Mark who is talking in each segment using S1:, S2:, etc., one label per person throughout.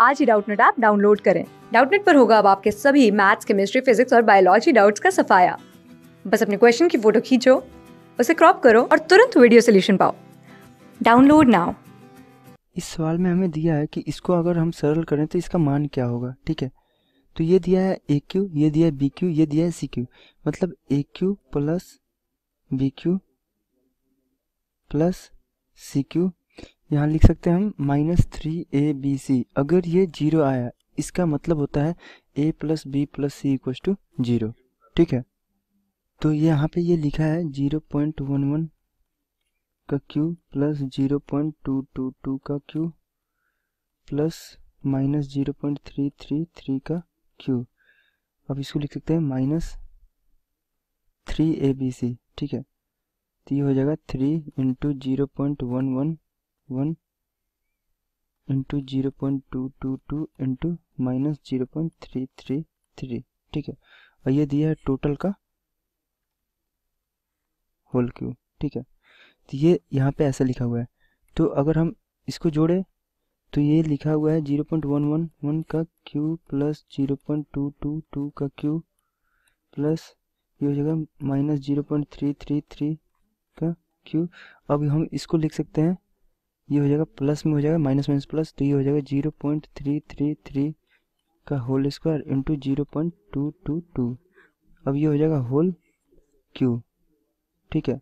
S1: आज ही Doubtnet app download करें डाउटनेट पर होगा अब आपके सभी मैथ्स केमिस्ट्री फिजिक्स और बायोलॉजी डाउट्स का सफाया बस अपने क्वेश्चन की फोटो खींचो उसे क्रॉप करो और तुरंत वीडियो सोल्यूशन पाओ डाउनलोड नाउ
S2: इस सवाल में हमें दिया है कि इसको अगर हम सरल करें तो इसका मान क्या होगा ठीक है तो ये दिया है ए क्यू ये दिया है बी क्यू ये दिया है सी क्यू मतलब A Q plus B Q plus C Q यहाँ लिख सकते हैं हम minus three A B C अगर ये जीरो आया इसका मतलब होता है A plus B plus C equal to zero ठीक है तो यहाँ पे ये लिखा है जीरो पॉइंट वन वन का Q plus zero point two two two का Q plus minus zero point three three three का क्यू अब इसको लिख सकते हैं minus three A B C ठीक है तो ये हो जाएगा three into zero point one one one into zero point two two two into minus zero point three three three ठीक है और ये दिया है टोटल का होल क्यूब ठीक है तो ये यहाँ पे ऐसा लिखा हुआ है तो अगर हम इसको जोड़े तो ये लिखा हुआ है zero point one one one का Q plus zero point two two two का क्यू प्लस ये हो जाएगा minus zero point three three three का क्यू अब हम इसको लिख सकते हैं ये हो जाएगा प्लस में हो जाएगा माइनस माइनस प्लस तो ये हो जाएगा zero point three three three का whole square into zero point two two two अब ये हो जाएगा होल क्यू ठीक है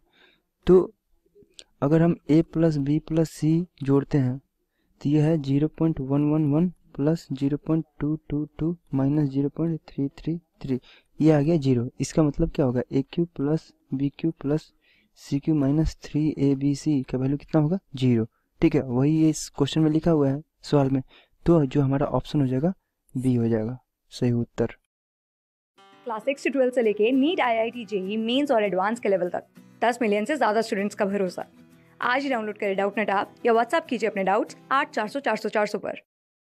S2: तो अगर हम A plus B plus C जोड़ते हैं तो यह है zero point one one one plus zero point two two two minus zero point three three three ये आ गया जीरो इसका मतलब क्या होगा A Q plus B Q plus C Q minus three A B C का value कितना होगा जीरो ठीक है वही ये इस क्वेश्चन में लिखा हुआ है सवाल में तो जो हमारा ऑप्शन हो जाएगा बी हो जाएगा सही उत्तर
S1: क्लास सिक्स से ट्वेल्थ से लेके NEET I I T JEE mains और एडवांस के लेवल तक दस मिलियन से ज्यादा स्टूडेंट्स का भरोसा आज ही डाउनलोड करें डाउट नेट ऐप या व्हाट्सएप कीजिए अपने डाउट्स आठ चार सौ चार सौ चार सौ पर